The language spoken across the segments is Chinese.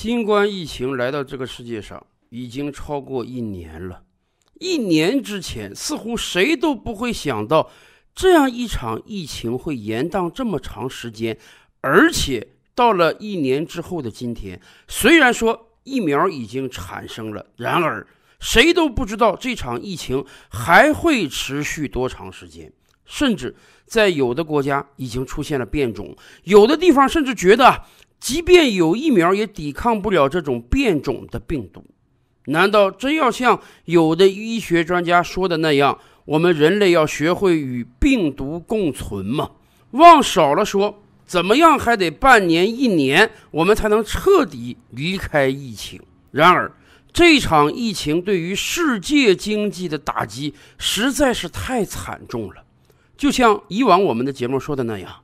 新冠疫情来到这个世界上已经超过一年了。一年之前，似乎谁都不会想到，这样一场疫情会延宕这么长时间。而且到了一年之后的今天，虽然说疫苗已经产生了，然而谁都不知道这场疫情还会持续多长时间。甚至在有的国家已经出现了变种，有的地方甚至觉得。即便有疫苗，也抵抗不了这种变种的病毒。难道真要像有的医学专家说的那样，我们人类要学会与病毒共存吗？往少了说，怎么样还得半年、一年，我们才能彻底离开疫情？然而，这场疫情对于世界经济的打击实在是太惨重了。就像以往我们的节目说的那样，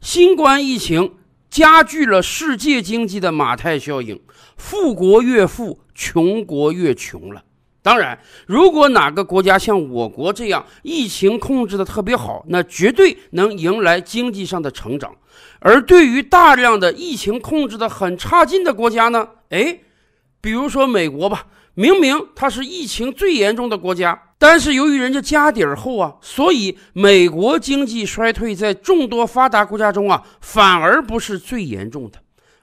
新冠疫情。加剧了世界经济的马太效应，富国越富，穷国越穷了。当然，如果哪个国家像我国这样疫情控制的特别好，那绝对能迎来经济上的成长。而对于大量的疫情控制的很差劲的国家呢？哎，比如说美国吧，明明它是疫情最严重的国家。但是由于人家家底儿厚啊，所以美国经济衰退在众多发达国家中啊，反而不是最严重的。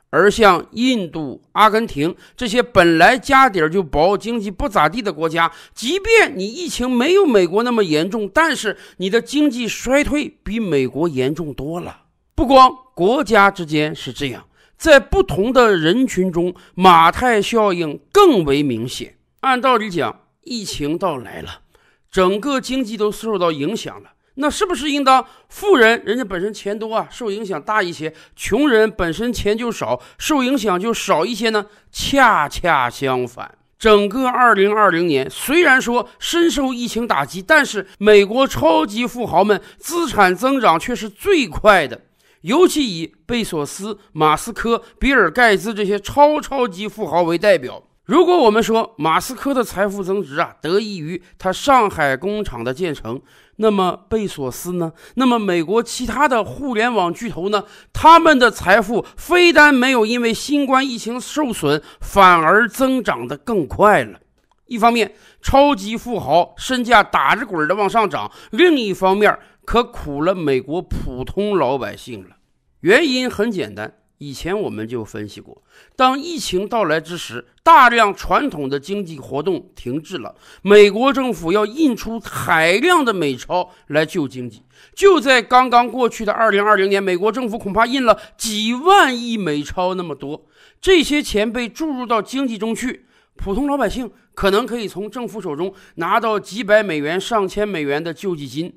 而像印度、阿根廷这些本来家底儿就薄、经济不咋地的国家，即便你疫情没有美国那么严重，但是你的经济衰退比美国严重多了。不光国家之间是这样，在不同的人群中，马太效应更为明显。按道理讲。疫情到来了，整个经济都受到影响了。那是不是应当富人人家本身钱多啊，受影响大一些；穷人本身钱就少，受影响就少一些呢？恰恰相反，整个2020年虽然说深受疫情打击，但是美国超级富豪们资产增长却是最快的，尤其以贝索斯、马斯克、比尔·盖茨这些超超级富豪为代表。如果我们说马斯克的财富增值啊，得益于他上海工厂的建成，那么贝索斯呢？那么美国其他的互联网巨头呢？他们的财富非但没有因为新冠疫情受损，反而增长得更快了。一方面，超级富豪身价打着滚的往上涨；另一方面，可苦了美国普通老百姓了。原因很简单。以前我们就分析过，当疫情到来之时，大量传统的经济活动停滞了。美国政府要印出海量的美钞来救经济。就在刚刚过去的二零二零年，美国政府恐怕印了几万亿美钞那么多。这些钱被注入到经济中去，普通老百姓可能可以从政府手中拿到几百美元、上千美元的救济金，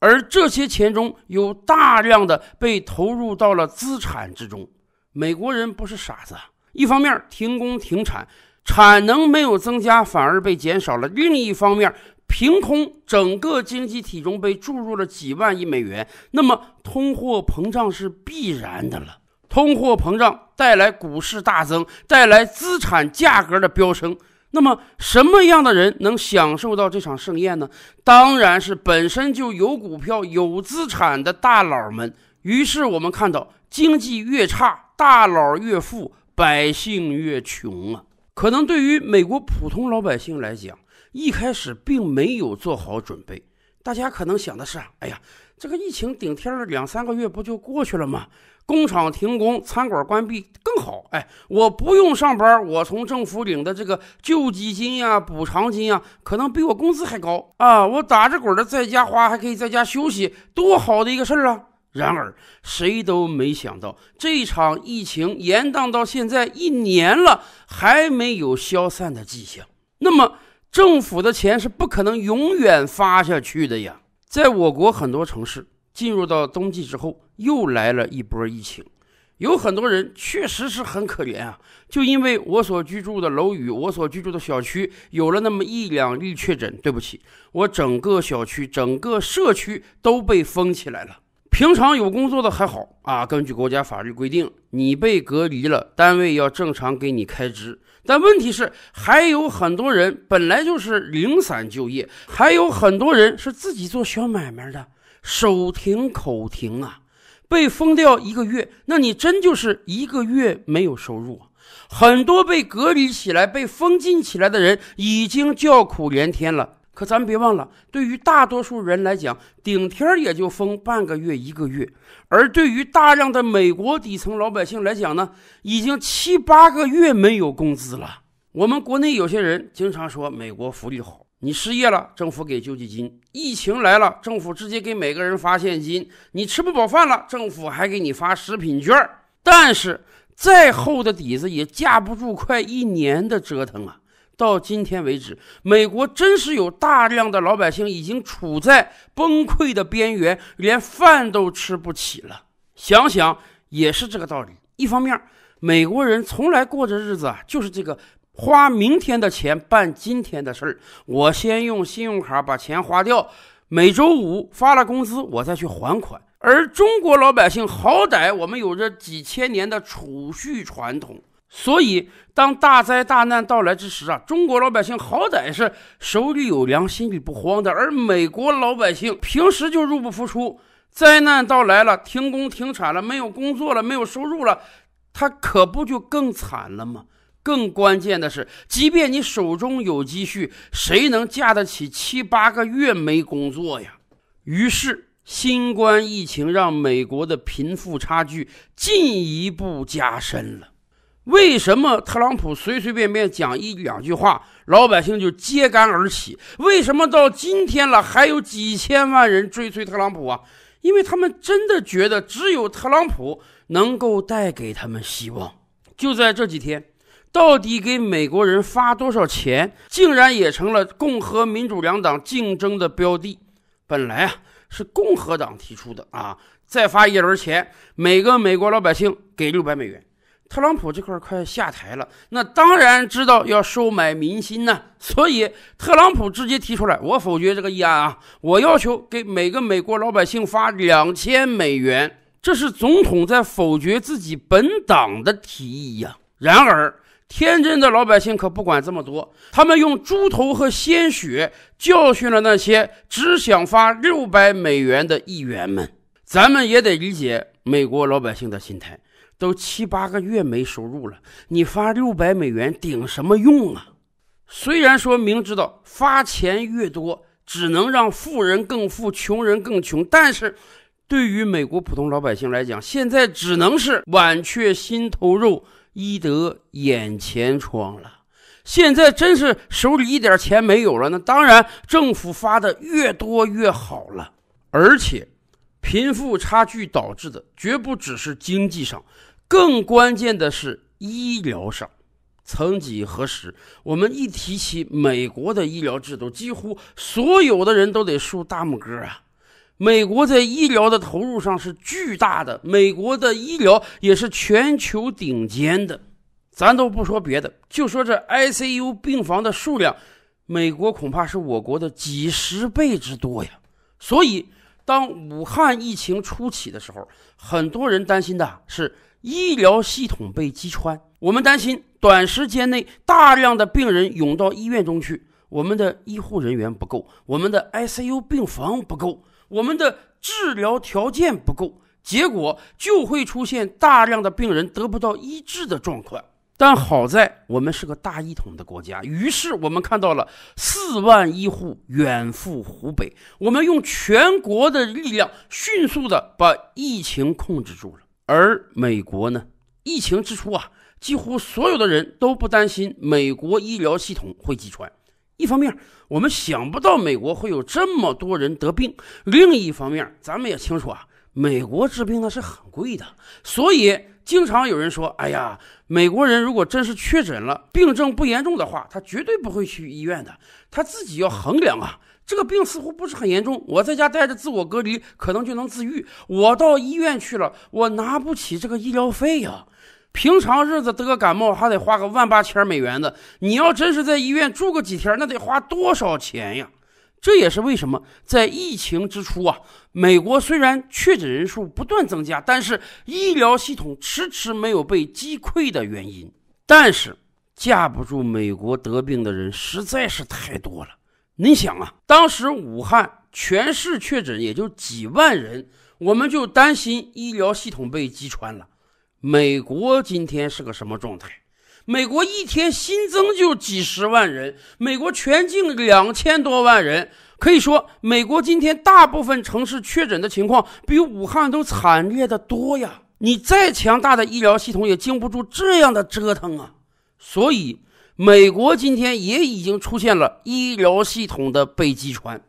而这些钱中有大量的被投入到了资产之中。美国人不是傻子，一方面停工停产，产能没有增加，反而被减少了；另一方面，凭空整个经济体中被注入了几万亿美元，那么通货膨胀是必然的了。通货膨胀带来股市大增，带来资产价格的飙升。那么什么样的人能享受到这场盛宴呢？当然是本身就有股票、有资产的大佬们。于是我们看到，经济越差。大佬越富，百姓越穷啊！可能对于美国普通老百姓来讲，一开始并没有做好准备。大家可能想的是啊，哎呀，这个疫情顶天了两三个月，不就过去了吗？工厂停工，餐馆关闭更好。哎，我不用上班，我从政府领的这个救济金呀、补偿金啊，可能比我工资还高啊！我打着滚的在家花，还可以在家休息，多好的一个事儿啊！然而，谁都没想到，这场疫情延宕到现在一年了，还没有消散的迹象。那么，政府的钱是不可能永远发下去的呀。在我国很多城市，进入到冬季之后，又来了一波疫情，有很多人确实是很可怜啊。就因为我所居住的楼宇，我所居住的小区有了那么一两例确诊，对不起，我整个小区、整个社区都被封起来了。平常有工作的还好啊，根据国家法律规定，你被隔离了，单位要正常给你开支。但问题是，还有很多人本来就是零散就业，还有很多人是自己做小买卖的，手停口停啊，被封掉一个月，那你真就是一个月没有收入。很多被隔离起来、被封禁起来的人，已经叫苦连天了。可咱们别忘了，对于大多数人来讲，顶天儿也就封半个月、一个月；而对于大量的美国底层老百姓来讲呢，已经七八个月没有工资了。我们国内有些人经常说美国福利好，你失业了，政府给救济金；疫情来了，政府直接给每个人发现金；你吃不饱饭了，政府还给你发食品券。但是，再厚的底子也架不住快一年的折腾啊。到今天为止，美国真是有大量的老百姓已经处在崩溃的边缘，连饭都吃不起了。想想也是这个道理。一方面，美国人从来过着日子啊，就是这个花明天的钱办今天的事儿。我先用信用卡把钱花掉，每周五发了工资，我再去还款。而中国老百姓好歹我们有着几千年的储蓄传统。所以，当大灾大难到来之时啊，中国老百姓好歹是手里有粮，心里不慌的；而美国老百姓平时就入不敷出，灾难到来了，停工停产了，没有工作了，没有收入了，他可不就更惨了吗？更关键的是，即便你手中有积蓄，谁能架得起七八个月没工作呀？于是，新冠疫情让美国的贫富差距进一步加深了。为什么特朗普随随便便讲一两句话，老百姓就揭竿而起？为什么到今天了还有几千万人追随特朗普啊？因为他们真的觉得只有特朗普能够带给他们希望。就在这几天，到底给美国人发多少钱，竟然也成了共和民主两党竞争的标的。本来啊，是共和党提出的啊，再发一轮钱，每个美国老百姓给六百美元。特朗普这块快下台了，那当然知道要收买民心呢，所以特朗普直接提出来，我否决这个议案啊！我要求给每个美国老百姓发两千美元，这是总统在否决自己本党的提议呀。然而，天真的老百姓可不管这么多，他们用猪头和鲜血教训了那些只想发六百美元的议员们。咱们也得理解美国老百姓的心态。都七八个月没收入了，你发六百美元顶什么用啊？虽然说明知道发钱越多，只能让富人更富，穷人更穷，但是对于美国普通老百姓来讲，现在只能是剜却心头肉，医得眼前疮了。现在真是手里一点钱没有了，那当然政府发的越多越好了。而且，贫富差距导致的绝不只是经济上。更关键的是医疗上，曾几何时，我们一提起美国的医疗制度，几乎所有的人都得竖大拇哥啊！美国在医疗的投入上是巨大的，美国的医疗也是全球顶尖的。咱都不说别的，就说这 ICU 病房的数量，美国恐怕是我国的几十倍之多呀！所以，当武汉疫情初起的时候，很多人担心的是。医疗系统被击穿，我们担心短时间内大量的病人涌到医院中去，我们的医护人员不够，我们的 ICU 病房不够，我们的治疗条件不够，结果就会出现大量的病人得不到医治的状况。但好在我们是个大一统的国家，于是我们看到了四万医护远赴湖北，我们用全国的力量迅速的把疫情控制住了。而美国呢？疫情之初啊，几乎所有的人都不担心美国医疗系统会击穿。一方面，我们想不到美国会有这么多人得病；另一方面，咱们也清楚啊，美国治病那是很贵的，所以。经常有人说：“哎呀，美国人如果真是确诊了，病症不严重的话，他绝对不会去医院的。他自己要衡量啊，这个病似乎不是很严重，我在家待着自我隔离，可能就能自愈。我到医院去了，我拿不起这个医疗费呀。平常日子得个感冒，还得花个万八千美元的。你要真是在医院住个几天，那得花多少钱呀？”这也是为什么在疫情之初啊，美国虽然确诊人数不断增加，但是医疗系统迟迟没有被击溃的原因。但是架不住美国得病的人实在是太多了。你想啊，当时武汉全市确诊也就几万人，我们就担心医疗系统被击穿了。美国今天是个什么状态？美国一天新增就几十万人，美国全境两千多万人，可以说美国今天大部分城市确诊的情况比武汉都惨烈的多呀！你再强大的医疗系统也经不住这样的折腾啊！所以，美国今天也已经出现了医疗系统的被击穿，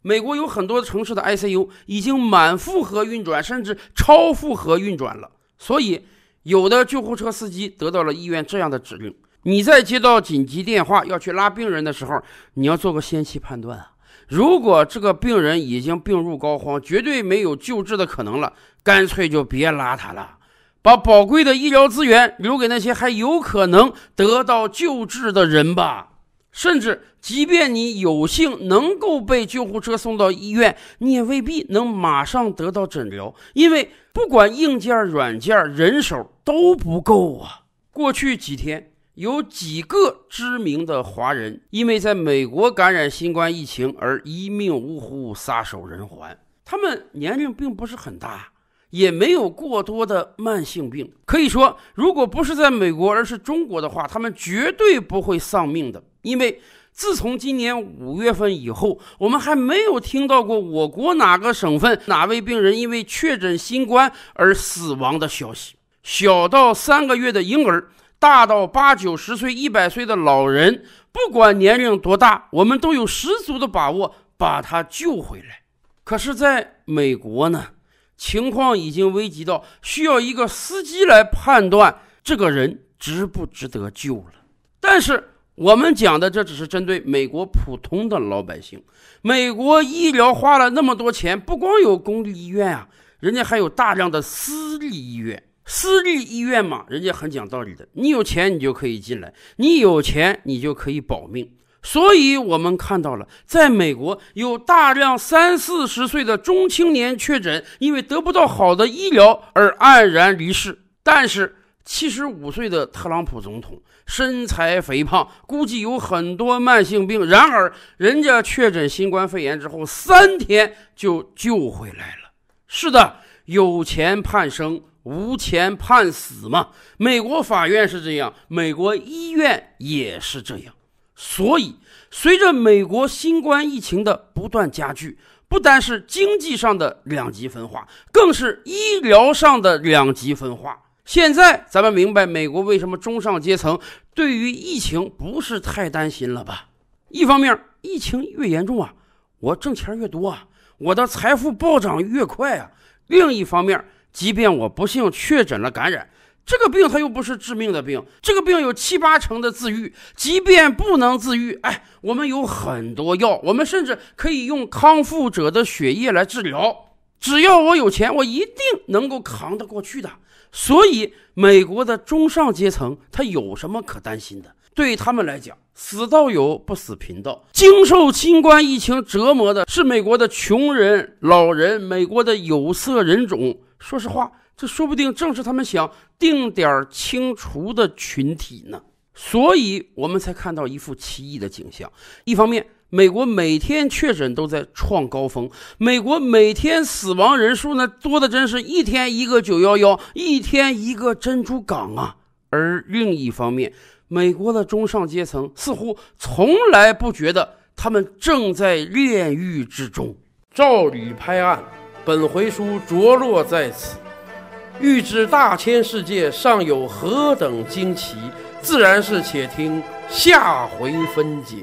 美国有很多城市的 ICU 已经满负荷运转，甚至超负荷运转了，所以。有的救护车司机得到了医院这样的指令：你在接到紧急电话要去拉病人的时候，你要做个先期判断啊。如果这个病人已经病入膏肓，绝对没有救治的可能了，干脆就别拉他了，把宝贵的医疗资源留给那些还有可能得到救治的人吧。甚至，即便你有幸能够被救护车送到医院，你也未必能马上得到诊疗，因为不管硬件、软件、人手。都不够啊！过去几天，有几个知名的华人因为在美国感染新冠疫情而一命呜呼，撒手人寰。他们年龄并不是很大，也没有过多的慢性病。可以说，如果不是在美国，而是中国的话，他们绝对不会丧命的。因为自从今年五月份以后，我们还没有听到过我国哪个省份哪位病人因为确诊新冠而死亡的消息。小到三个月的婴儿，大到八九十岁、一百岁的老人，不管年龄多大，我们都有十足的把握把他救回来。可是，在美国呢，情况已经危急到需要一个司机来判断这个人值不值得救了。但是，我们讲的这只是针对美国普通的老百姓。美国医疗花了那么多钱，不光有公立医院啊，人家还有大量的私立医院。私立医院嘛，人家很讲道理的。你有钱，你就可以进来；你有钱，你就可以保命。所以，我们看到了，在美国有大量三四十岁的中青年确诊，因为得不到好的医疗而黯然离世。但是，七十五岁的特朗普总统，身材肥胖，估计有很多慢性病。然而，人家确诊新冠肺炎之后，三天就救回来了。是的，有钱盼生。无钱判死嘛？美国法院是这样，美国医院也是这样。所以，随着美国新冠疫情的不断加剧，不单是经济上的两极分化，更是医疗上的两极分化。现在咱们明白美国为什么中上阶层对于疫情不是太担心了吧？一方面，疫情越严重啊，我挣钱越多，啊，我的财富暴涨越快啊；另一方面，即便我不幸确诊了感染，这个病它又不是致命的病，这个病有七八成的自愈。即便不能自愈，哎，我们有很多药，我们甚至可以用康复者的血液来治疗。只要我有钱，我一定能够扛得过去的。所以，美国的中上阶层他有什么可担心的？对他们来讲，死道友不死贫道。经受新冠疫情折磨的是美国的穷人、老人，美国的有色人种。说实话，这说不定正是他们想定点清除的群体呢。所以我们才看到一副奇异的景象：一方面，美国每天确诊都在创高峰；美国每天死亡人数呢，多的真是一天一个九幺幺，一天一个珍珠港啊。而另一方面，美国的中上阶层似乎从来不觉得他们正在炼狱之中。照理拍案，本回书着落在此。欲知大千世界尚有何等惊奇，自然是且听下回分解。